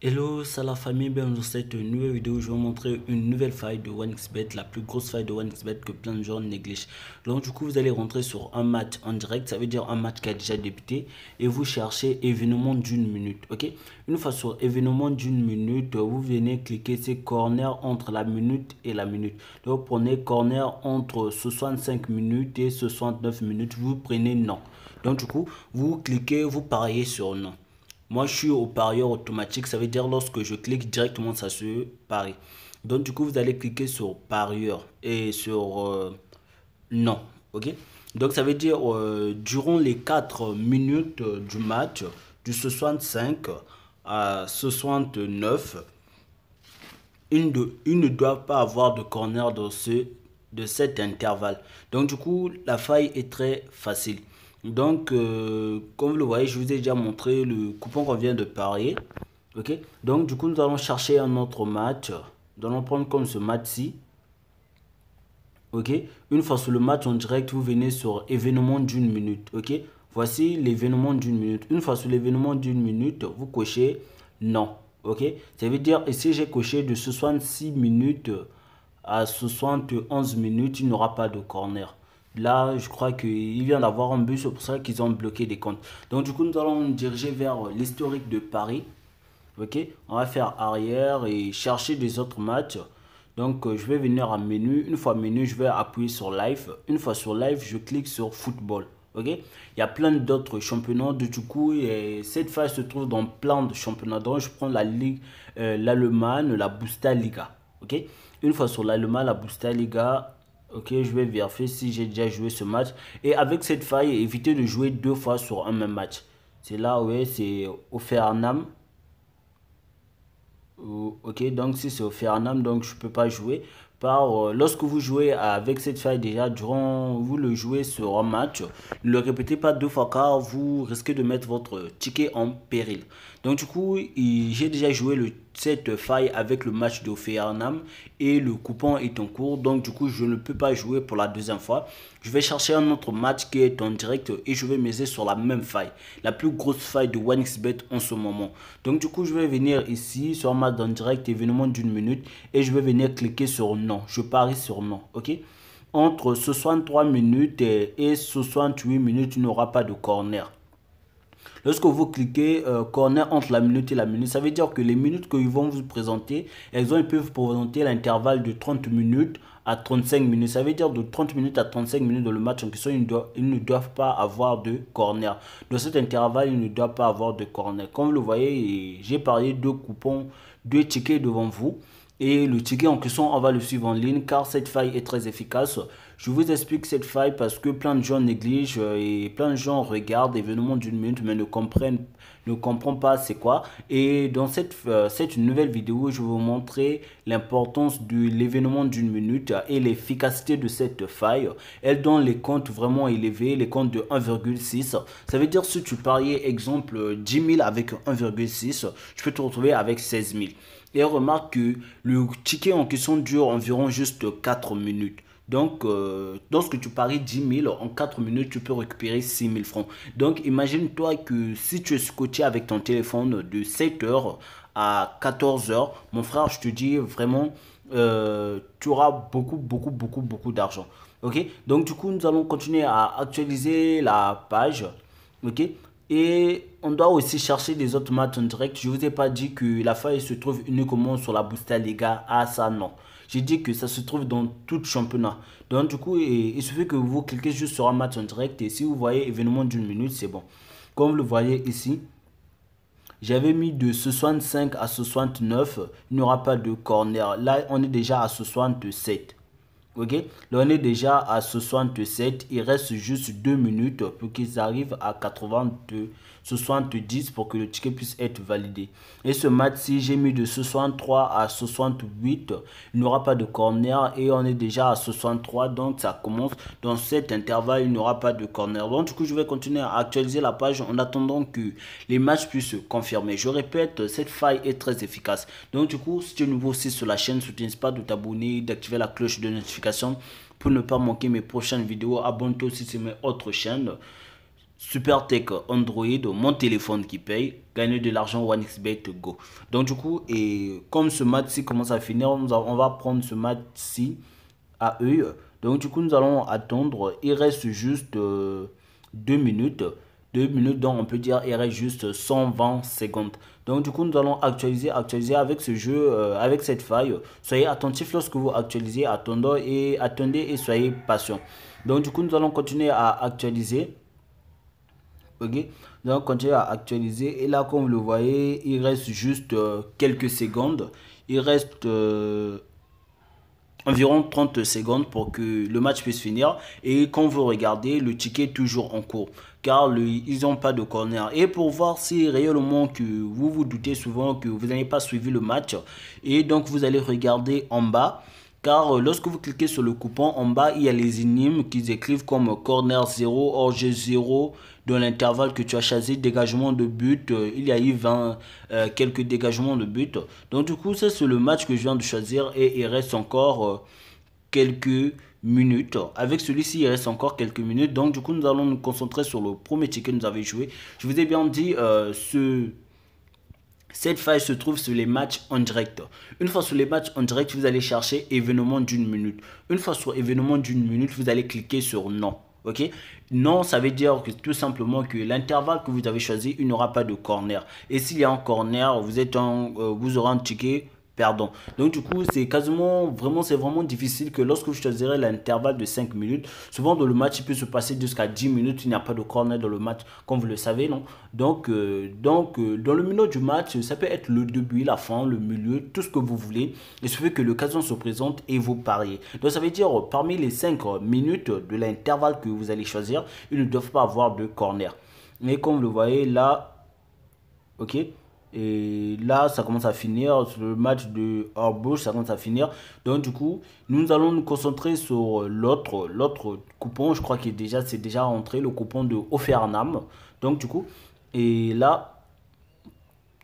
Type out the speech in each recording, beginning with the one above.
Hello, salut la famille, bienvenue dans cette nouvelle vidéo. Je vais vous montrer une nouvelle faille de 1 la plus grosse faille de 1 que plein de gens négligent. Donc du coup, vous allez rentrer sur un match en direct, ça veut dire un match qui a déjà débuté, et vous cherchez événement d'une minute, ok Une fois sur événement d'une minute, vous venez cliquer ces corner entre la minute et la minute. Donc prenez corner entre 65 minutes et 69 minutes, vous prenez non. Donc du coup, vous cliquez, vous pariez sur non. Moi, je suis au parieur automatique. Ça veut dire lorsque je clique directement, ça se parie. Donc, du coup, vous allez cliquer sur parieur et sur euh, non. OK Donc, ça veut dire euh, durant les 4 minutes du match, du 65 à 69, ils ne, ne doivent pas avoir de corner dans de cet intervalle. Donc, du coup, la faille est très facile. Donc, euh, comme vous le voyez, je vous ai déjà montré le coupon qu'on vient de parier. Ok Donc, du coup, nous allons chercher un autre match. Nous allons prendre comme ce match-ci. Ok Une fois sur le match en direct, vous venez sur événement d'une minute. Ok Voici l'événement d'une minute. Une fois sur l'événement d'une minute, vous cochez non. Ok Ça veut dire, si j'ai coché de 66 minutes à 71 minutes, il n'y aura pas de corner. Là, je crois qu'il vient d'avoir un bus, c'est pour ça qu'ils ont bloqué des comptes. Donc, du coup, nous allons nous diriger vers l'historique de Paris. Ok, on va faire arrière et chercher des autres matchs. Donc, euh, je vais venir à menu. Une fois menu, je vais appuyer sur live. Une fois sur live, je clique sur football. Ok, il y a plein d'autres championnats. De, du coup, cette phase se trouve dans plein de championnats. Donc, je prends la Ligue, euh, l'Allemagne, la Liga. Ok, une fois sur l'Allemagne, la Liga. Ok, je vais vérifier si j'ai déjà joué ce match. Et avec cette faille, évitez de jouer deux fois sur un même match. C'est là, ouais, c'est Ofernam. Ok, donc si c'est Ofernam, donc je ne peux pas jouer par euh, lorsque vous jouez avec cette faille déjà durant vous le jouez sur un match ne le répétez pas deux fois car vous risquez de mettre votre ticket en péril donc du coup j'ai déjà joué le, cette faille avec le match de Feyenoord et le coupon est en cours donc du coup je ne peux pas jouer pour la deuxième fois je vais chercher un autre match qui est en direct et je vais miser sur la même faille la plus grosse faille de OneXBet en ce moment donc du coup je vais venir ici sur un match en direct événement d'une minute et je vais venir cliquer sur non. Je parie sûrement, ok Entre 63 minutes et 68 minutes, il n'y pas de corner. Lorsque vous cliquez euh, corner entre la minute et la minute, ça veut dire que les minutes qu'ils vont vous présenter, elles, ont, ils peuvent vous présenter l'intervalle de 30 minutes à 35 minutes. Ça veut dire de 30 minutes à 35 minutes dans le match en question, ils ne doivent, pas avoir de corner. Dans cet intervalle, ils ne doivent pas avoir de corner. Comme vous le voyez, j'ai parlé de coupons, deux tickets devant vous. Et le ticket en question, on va le suivre en ligne car cette faille est très efficace. Je vous explique cette faille parce que plein de gens négligent euh, et plein de gens regardent l'événement d'une minute mais ne comprennent, ne comprennent pas c'est quoi. Et dans cette, euh, cette nouvelle vidéo, je vais vous montrer l'importance de l'événement d'une minute et l'efficacité de cette faille. Elle donne les comptes vraiment élevés, les comptes de 1,6. Ça veut dire si tu pariais exemple 10 000 avec 1,6, tu peux te retrouver avec 16 000. Et remarque que le ticket en question dure environ juste 4 minutes. Donc, euh, lorsque tu paries 10 000, en 4 minutes, tu peux récupérer 6 000 francs. Donc, imagine-toi que si tu es scotché avec ton téléphone de 7 heures à 14 heures, mon frère, je te dis vraiment, euh, tu auras beaucoup, beaucoup, beaucoup, beaucoup d'argent. Ok Donc, du coup, nous allons continuer à actualiser la page. Ok et on doit aussi chercher des autres matchs en direct. Je ne vous ai pas dit que la faille se trouve uniquement sur la Booster Liga. Ah ça non. J'ai dit que ça se trouve dans tout championnat. Donc du coup, il suffit que vous cliquez juste sur un match en direct. Et si vous voyez événement d'une minute, c'est bon. Comme vous le voyez ici, j'avais mis de 65 à 69. Il n'y aura pas de corner. Là, on est déjà à 67 ok L'on est déjà à 67, il reste juste 2 minutes pour qu'ils arrivent à 82, 70 pour que le ticket puisse être validé. Et ce match si j'ai mis de 63 à 68, il n'y aura pas de corner et on est déjà à 63, donc ça commence. Dans cet intervalle, il n'y aura pas de corner. Donc du coup, je vais continuer à actualiser la page en attendant que les matchs puissent se confirmer. Je répète, cette faille est très efficace. Donc du coup, si tu es nouveau aussi sur la chaîne, ne pas de t'abonner, d'activer la cloche de notification pour ne pas manquer mes prochaines vidéos. Abonne-toi aussi sur mes autres chaînes. Super Tech Android, mon téléphone qui paye, gagner de l'argent OneXBet Go. Donc du coup, et comme ce match si commence à finir, on, va prendre ce match si à eux. Donc du coup, nous allons attendre. Il reste juste euh, deux minutes. 2 minutes, donc on peut dire il reste juste 120 secondes. Donc du coup, nous allons actualiser, actualiser avec ce jeu, euh, avec cette faille. Soyez attentif lorsque vous actualisez, attendez et, attendez et soyez patient. Donc du coup, nous allons continuer à actualiser. Ok, donc continuer à actualiser. Et là, comme vous le voyez, il reste juste euh, quelques secondes. Il reste... Euh, environ 30 secondes pour que le match puisse finir et quand vous regardez le ticket est toujours en cours car ils n'ont pas de corner. Et pour voir si réellement que vous vous doutez souvent que vous n'avez pas suivi le match, et donc vous allez regarder en bas. Car euh, lorsque vous cliquez sur le coupon, en bas, il y a les énigmes qui écrivent comme corner 0, or 0, dans l'intervalle que tu as choisi, dégagement de but. Euh, il y a eu 20, euh, quelques dégagements de but. Donc du coup, ça c'est le match que je viens de choisir et il reste encore quelques minutes. Avec celui-ci, il reste encore quelques minutes. Donc, du coup, nous allons nous concentrer sur le premier ticket nous avons joué. Je vous ai bien dit, euh, ce cette faille se trouve sur les matchs en direct. Une fois sur les matchs en direct, vous allez chercher événement d'une minute. Une fois sur événement d'une minute, vous allez cliquer sur non. Ok Non, ça veut dire que tout simplement que l'intervalle que vous avez choisi, il n'aura pas de corner. Et s'il y a un corner, vous, êtes en, euh, vous aurez un ticket donc du coup, c'est quasiment, vraiment, c'est vraiment difficile que lorsque vous choisirez l'intervalle de 5 minutes, souvent dans le match, il peut se passer jusqu'à 10 minutes, il n'y a pas de corner dans le match, comme vous le savez, non Donc, euh, donc euh, dans le milieu du match, ça peut être le début, la fin, le milieu, tout ce que vous voulez. Il suffit que l'occasion se présente et vous pariez. Donc ça veut dire, parmi les 5 euh, minutes de l'intervalle que vous allez choisir, ils ne doivent pas avoir de corner. Mais comme vous le voyez là, ok et là, ça commence à finir. Le match de Orbush, ça commence à finir. Donc, du coup, nous allons nous concentrer sur l'autre, l'autre coupon. Je crois que déjà, c'est déjà rentré, le coupon de Ofernam Donc, du coup, et là,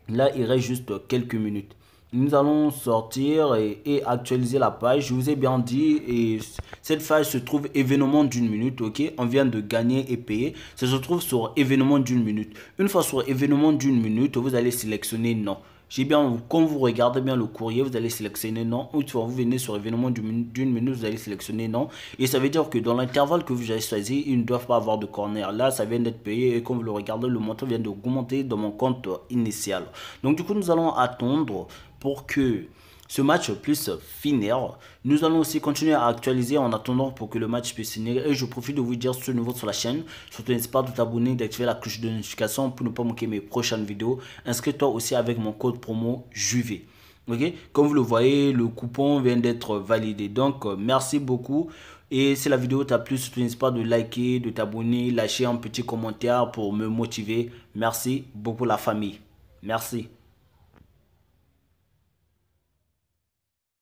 là, il reste juste quelques minutes nous allons sortir et, actualiser la page. Je vous ai bien dit, et cette page se trouve événement d'une minute, ok On vient de gagner et payer. Ça se trouve sur événement d'une minute. Une fois sur événement d'une minute, vous allez sélectionner non. J'ai bien, quand vous regardez bien le courrier, vous allez sélectionner non. une fois vous venez sur événement d'une minute, vous allez sélectionner non. Et ça veut dire que dans l'intervalle que vous avez choisi, ils ne doivent pas avoir de corner. Là, ça vient d'être payé et quand vous le regardez, le montant vient d'augmenter dans mon compte initial. Donc, du coup, nous allons attendre pour que ce match puisse finir. Nous allons aussi continuer à actualiser en attendant pour que le match puisse finir. Et je profite de vous dire ce nouveau sur la chaîne. Surtout n'hésite pas de t'abonner, d'activer la cloche de notification pour ne pas manquer mes prochaines vidéos. Inscris-toi aussi avec mon code promo JUV. Ok Comme vous le voyez, le coupon vient d'être validé. Donc, euh, merci beaucoup. Et si la vidéo t'a plu, surtout n'hésite pas de liker, de t'abonner, lâcher un petit commentaire pour me motiver. Merci beaucoup la famille. Merci.